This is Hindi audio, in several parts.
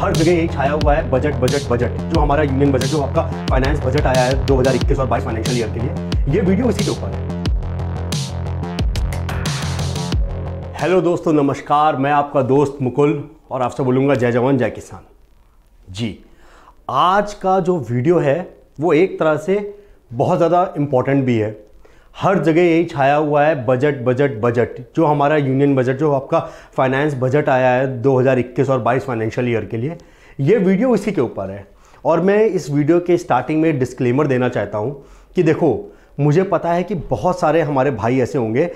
हर जगह यही छाया हुआ है बजट बजट बजट जो हमारा यूनियन बजट जो आपका फाइनेंस बजट आया है 2021 और बाईस फाइनेंशियल ईयर के लिए ये वीडियो इसी के ऊपर है हेलो दोस्तों नमस्कार मैं आपका दोस्त मुकुल और आपसे बोलूंगा जय जवान जय किसान जी आज का जो वीडियो है वो एक तरह से बहुत ज़्यादा इम्पॉर्टेंट भी है हर जगह यही छाया हुआ है बजट बजट बजट जो हमारा यूनियन बजट जो आपका फाइनेंस बजट आया है 2021 और 22 फाइनेंशियल ईयर के लिए ये वीडियो इसी के ऊपर है और मैं इस वीडियो के स्टार्टिंग में डिस्क्लेमर देना चाहता हूँ कि देखो मुझे पता है कि बहुत सारे हमारे भाई ऐसे होंगे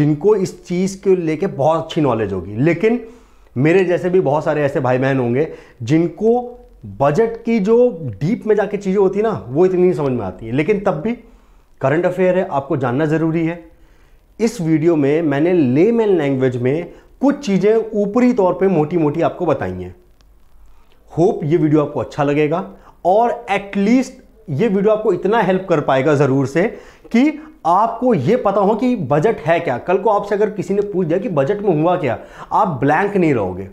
जिनको इस चीज़ को लेके बहुत अच्छी नॉलेज होगी लेकिन मेरे जैसे भी बहुत सारे ऐसे भाई बहन होंगे जिनको बजट की जो डीप में जाके चीज़ें होती ना वो इतनी नहीं समझ में आती है लेकिन तब भी करंट अफेयर है आपको जानना ज़रूरी है इस वीडियो में मैंने लेमेन लैंग्वेज में कुछ चीज़ें ऊपरी तौर पे मोटी मोटी आपको बताई हैं होप ये वीडियो आपको अच्छा लगेगा और एटलीस्ट ये वीडियो आपको इतना हेल्प कर पाएगा ज़रूर से कि आपको ये पता हो कि बजट है क्या कल को आपसे अगर किसी ने पूछ दिया कि बजट में हुआ क्या आप ब्लैंक नहीं रहोगे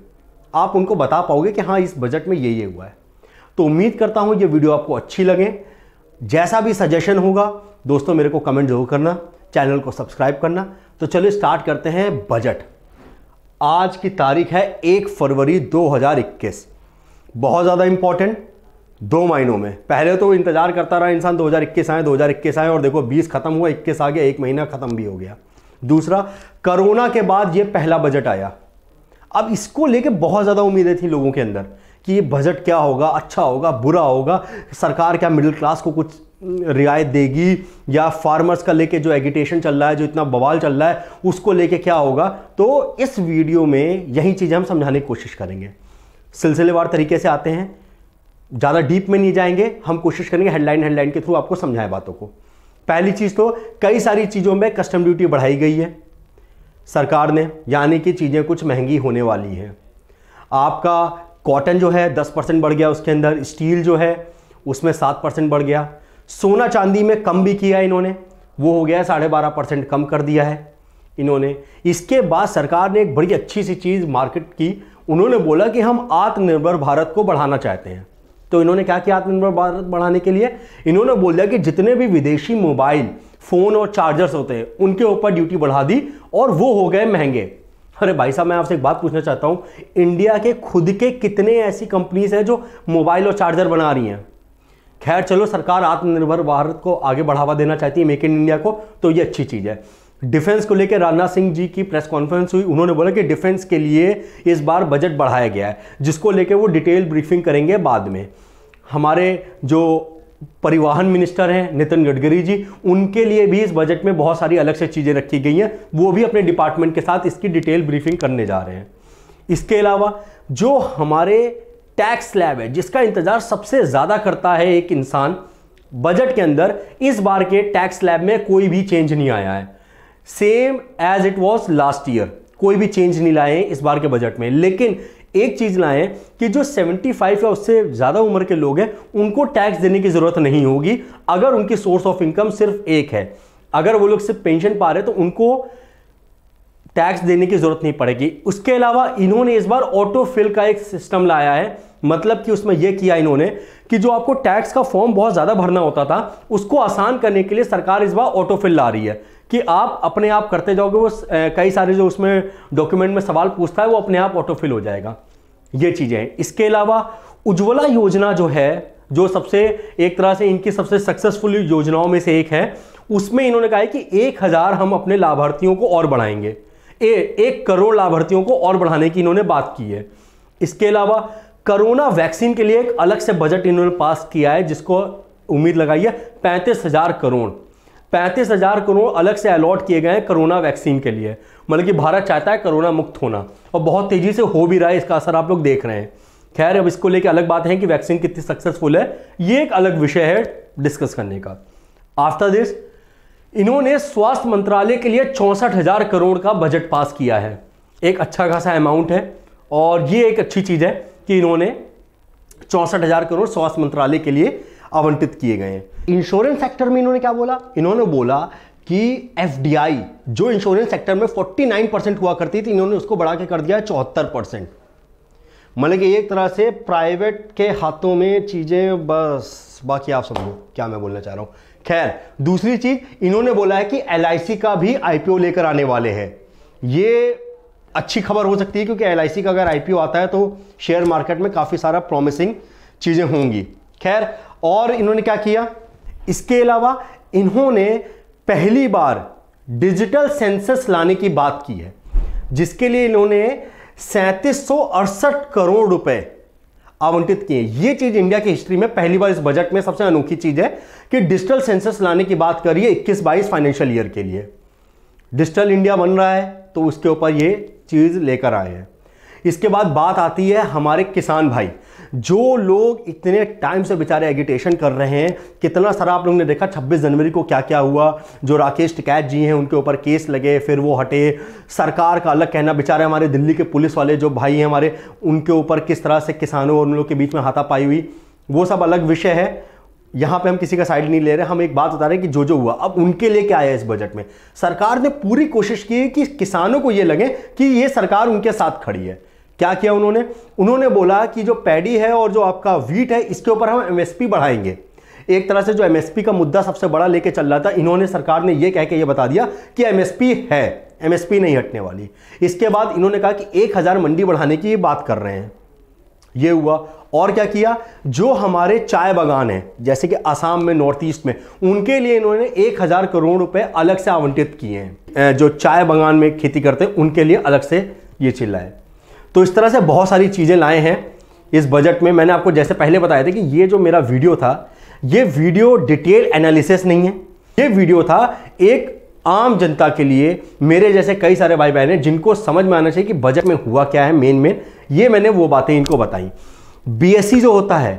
आप उनको बता पाओगे कि हाँ इस बजट में ये ये हुआ है तो उम्मीद करता हूँ ये वीडियो आपको अच्छी लगे जैसा भी सजेशन होगा दोस्तों मेरे को कमेंट जरूर करना चैनल को सब्सक्राइब करना तो चलिए स्टार्ट करते हैं बजट आज की तारीख है एक फरवरी 2021 बहुत ज़्यादा इम्पॉर्टेंट दो महीनों में पहले तो इंतज़ार करता रहा इंसान 2021 आए 2021 आए और देखो 20 ख़त्म हुआ 21 आ गया एक महीना ख़त्म भी हो गया दूसरा कोरोना के बाद ये पहला बजट आया अब इसको लेके बहुत ज़्यादा उम्मीदें थी लोगों के अंदर कि ये बजट क्या होगा अच्छा होगा बुरा होगा सरकार क्या मिडिल क्लास को कुछ रियायत देगी या फार्मर्स का लेके जो एगिटेशन चल रहा है जो इतना बवाल चल रहा है उसको लेके क्या होगा तो इस वीडियो में यही चीज़ें हम समझाने की कोशिश करेंगे सिलसिलेवार तरीके से आते हैं ज़्यादा डीप में नहीं जाएंगे हम कोशिश करेंगे हेडलाइन हेडलाइन के थ्रू आपको समझाएं बातों को पहली चीज़ तो कई सारी चीज़ों में कस्टम ड्यूटी बढ़ाई गई है सरकार ने यानी कि चीज़ें कुछ महंगी होने वाली हैं आपका कॉटन जो है दस परसेंट बढ़ गया उसके अंदर स्टील जो है उसमें सात परसेंट बढ़ गया सोना चांदी में कम भी किया इन्होंने वो हो गया साढ़े बारह परसेंट कम कर दिया है इन्होंने इसके बाद सरकार ने एक बड़ी अच्छी सी चीज़ मार्केट की उन्होंने बोला कि हम आत्मनिर्भर भारत को बढ़ाना चाहते हैं तो इन्होंने क्या किया आत्मनिर्भर भारत बढ़ाने के लिए इन्होंने बोल दिया कि जितने भी विदेशी मोबाइल फ़ोन और चार्जर्स होते हैं उनके ऊपर ड्यूटी बढ़ा दी और वो हो गए महंगे अरे भाई साहब मैं आपसे एक बात पूछना चाहता हूँ इंडिया के खुद के कितने ऐसी कंपनीज हैं जो मोबाइल और चार्जर बना रही हैं खैर चलो सरकार आत्मनिर्भर भारत को आगे बढ़ावा देना चाहती है मेक इन इंडिया को तो ये अच्छी चीज़ है डिफेंस को लेकर राजनाथ सिंह जी की प्रेस कॉन्फ्रेंस हुई उन्होंने बोला कि डिफेंस के लिए इस बार बजट बढ़ाया गया है जिसको लेकर वो डिटेल ब्रीफिंग करेंगे बाद में हमारे जो परिवहन मिनिस्टर हैं नितिन गडकरी जी उनके लिए भी इस बजट में बहुत सारी अलग से चीज़ें रखी गई हैं वो भी अपने डिपार्टमेंट के साथ इसकी डिटेल ब्रीफिंग करने जा रहे हैं इसके अलावा जो हमारे टैक्स स्लैब है जिसका इंतज़ार सबसे ज़्यादा करता है एक इंसान बजट के अंदर इस बार के टैक्स स्लैब में कोई भी चेंज नहीं आया है same as it was last year कोई भी चेंज नहीं लाए हैं इस बार के बजट में लेकिन एक चीज़ लाए कि जो 75 या उससे ज़्यादा उम्र के लोग हैं उनको टैक्स देने की ज़रूरत नहीं होगी अगर उनकी सोर्स ऑफ इनकम सिर्फ एक है अगर वो लोग सिर्फ पेंशन पा रहे तो उनको टैक्स देने की ज़रूरत नहीं पड़ेगी उसके अलावा इन्होंने इस बार ऑटो फिल का एक सिस्टम लाया है मतलब कि उसमें यह किया इन्होंने कि जो आपको टैक्स का फॉर्म बहुत ज़्यादा भरना होता था उसको आसान करने के लिए सरकार इस बार ऑटोफिल ला रही है कि आप अपने आप करते जाओगे वो कई सारे जो उसमें डॉक्यूमेंट में सवाल पूछता है वो अपने आप ऑटोफिल हो जाएगा ये चीज़ें हैं इसके अलावा उज्ज्वला योजना जो है जो सबसे एक तरह से इनकी सबसे सक्सेसफुल योजनाओं में से एक है उसमें इन्होंने कहा है कि एक हज़ार हम अपने लाभार्थियों को और बढ़ाएंगे ए, एक करोड़ लाभार्थियों को और बढ़ाने की इन्होंने बात की है इसके अलावा कोरोना वैक्सीन के लिए एक अलग से बजट इन्होंने पास किया है जिसको उम्मीद लगाई है पैंतीस हजार करोड़ पैंतीस हजार करोड़ अलग से अलॉट किए गए हैं कोरोना वैक्सीन के लिए मतलब कि भारत चाहता है कोरोना मुक्त होना और बहुत तेजी से हो भी रहा है इसका असर आप लोग देख रहे हैं खैर अब इसको लेकर अलग बात है कि वैक्सीन कितनी सक्सेसफुल है ये एक अलग विषय है डिस्कस करने का आफ्टर दिस इन्होंने स्वास्थ्य मंत्रालय के लिए चौंसठ हजार करोड़ का बजट पास किया है एक अच्छा खासा अमाउंट है और ये एक अच्छी चीज़ है कि इन्होंने चौंसठ हज़ार करोड़ स्वास्थ्य मंत्रालय के लिए आवंटित किए गए इंश्योरेंस सेक्टर में इन्होंने क्या बोला इन्होंने बोला कि एफ जो इंश्योरेंस सेक्टर में 49 परसेंट हुआ करती थी इन्होंने उसको बढ़ा के कर दिया चौहत्तर परसेंट मतलब कि एक तरह से प्राइवेट के हाथों में चीज़ें बस बाकी आप समझो क्या मैं बोलना चाह रहा हूं खैर दूसरी चीज़ इन्होंने बोला है कि एल का भी आईपीओ लेकर आने वाले हैं ये अच्छी खबर हो सकती है क्योंकि एल का अगर आई आता है तो शेयर मार्केट में काफ़ी सारा प्रॉमिसिंग चीज़ें होंगी खैर और इन्होंने क्या किया इसके अलावा इन्होंने पहली बार डिजिटल सेंसस लाने की बात की है जिसके लिए इन्होंने सैंतीस करोड़ रुपए आवंटित किए ये चीज इंडिया की हिस्ट्री में पहली बार इस बजट में सबसे अनोखी चीज है कि डिजिटल सेंसस लाने की बात करिए 21-22 फाइनेंशियल ईयर के लिए डिजिटल इंडिया बन रहा है तो उसके ऊपर ये चीज़ लेकर आए हैं इसके बाद बात आती है हमारे किसान भाई जो लोग इतने टाइम से बेचारे एगिटेशन कर रहे हैं कितना सारा आप लोगों ने देखा 26 जनवरी को क्या क्या हुआ जो राकेश टिकैत जी हैं उनके ऊपर केस लगे फिर वो हटे सरकार का अलग कहना बेचारे हमारे दिल्ली के पुलिस वाले जो भाई हैं हमारे उनके ऊपर किस तरह से किसानों और उन लोगों के बीच में हाथापाई हुई वो सब अलग विषय है यहां पे हम किसी का साइड नहीं ले रहे हम एक बात बता रहे हैं कि जो जो हुआ अब उनके लिए क्या आया इस बजट में सरकार ने पूरी कोशिश की कि किसानों को यह लगे कि यह सरकार उनके साथ खड़ी है क्या किया उन्होंने उन्होंने बोला कि जो पैडी है और जो आपका वीट है इसके ऊपर हम एमएसपी बढ़ाएंगे एक तरह से जो एमएसपी का मुद्दा सबसे बड़ा लेके चल रहा था इन्होंने सरकार ने यह कह के ये बता दिया कि एमएसपी है एमएसपी नहीं हटने वाली इसके बाद इन्होंने कहा कि एक हज़ार मंडी बढ़ाने की बात कर रहे हैं ये हुआ और क्या किया जो हमारे चाय बागान हैं जैसे कि आसाम में नॉर्थ ईस्ट में उनके लिए इन्होंने एक हज़ार करोड़ रुपए अलग से आवंटित किए हैं जो चाय बागान में खेती करते हैं उनके लिए अलग से ये चिल्लाए तो इस तरह से बहुत सारी चीज़ें लाए हैं इस बजट में मैंने आपको जैसे पहले बताया था कि ये जो मेरा वीडियो था ये वीडियो डिटेल एनालिसिस नहीं है ये वीडियो था एक आम जनता के लिए मेरे जैसे कई सारे भाई बहन हैं जिनको समझ में आना चाहिए कि बजट में हुआ क्या है मेन मेन ये मैंने वो बातें इनको बताई बी e जो होता है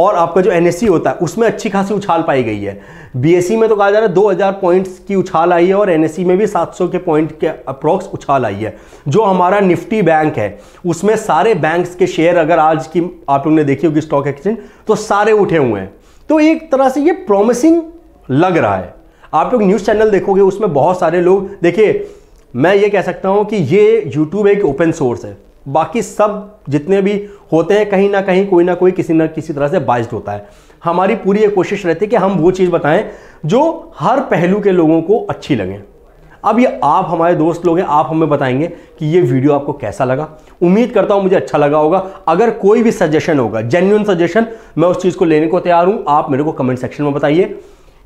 और आपका जो एन e होता है उसमें अच्छी खासी उछाल पाई गई है बी e में तो कहा जा रहा है हजार पॉइंट्स की उछाल आई है और एन में भी 700 के पॉइंट के अप्रॉक्स उछाल आई है जो हमारा निफ्टी बैंक है उसमें सारे बैंक्स के शेयर अगर आज की आप लोगों ने देखी होगी स्टॉक एक्सचेंज तो सारे उठे हुए हैं तो एक तरह से ये प्रोमिसिंग लग रहा है आप लोग न्यूज़ चैनल देखोगे उसमें बहुत सारे लोग देखिए मैं ये कह सकता हूँ कि ये यूट्यूब एक ओपन सोर्स है बाकी सब जितने भी होते हैं कहीं ना कहीं कोई ना कोई किसी ना किसी तरह से बाइज होता है हमारी पूरी ये कोशिश रहती है कि हम वो चीज़ बताएं जो हर पहलू के लोगों को अच्छी लगे अब ये आप हमारे दोस्त लोग हैं आप हमें बताएंगे कि ये वीडियो आपको कैसा लगा उम्मीद करता हूँ मुझे अच्छा लगा होगा अगर कोई भी सजेशन होगा जेन्यून सजेशन मैं उस चीज़ को लेने को तैयार हूँ आप मेरे को कमेंट सेक्शन में बताइए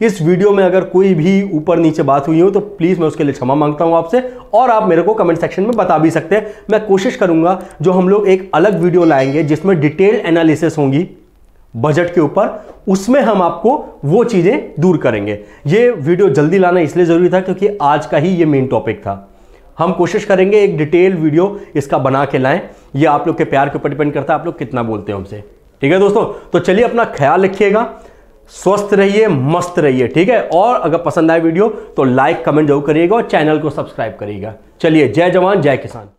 इस वीडियो में अगर कोई भी ऊपर नीचे बात हुई हो तो प्लीज़ मैं उसके लिए क्षमा मांगता हूं आपसे और आप मेरे को कमेंट सेक्शन में बता भी सकते हैं मैं कोशिश करूंगा जो हम लोग एक अलग वीडियो लाएंगे जिसमें डिटेल एनालिसिस होंगी बजट के ऊपर उसमें हम आपको वो चीज़ें दूर करेंगे ये वीडियो जल्दी लाना इसलिए ज़रूरी था क्योंकि आज का ही ये मेन टॉपिक था हम कोशिश करेंगे एक डिटेल वीडियो इसका बना के लाएं ये आप लोग के प्यार के ऊपर डिपेंड करता है आप लोग कितना बोलते हैं हमसे ठीक है दोस्तों तो चलिए अपना ख्याल रखिएगा स्वस्थ रहिए मस्त रहिए ठीक है और अगर पसंद आए वीडियो तो लाइक कमेंट जरूर करिएगा और चैनल को सब्सक्राइब करिएगा चलिए जय जवान जय किसान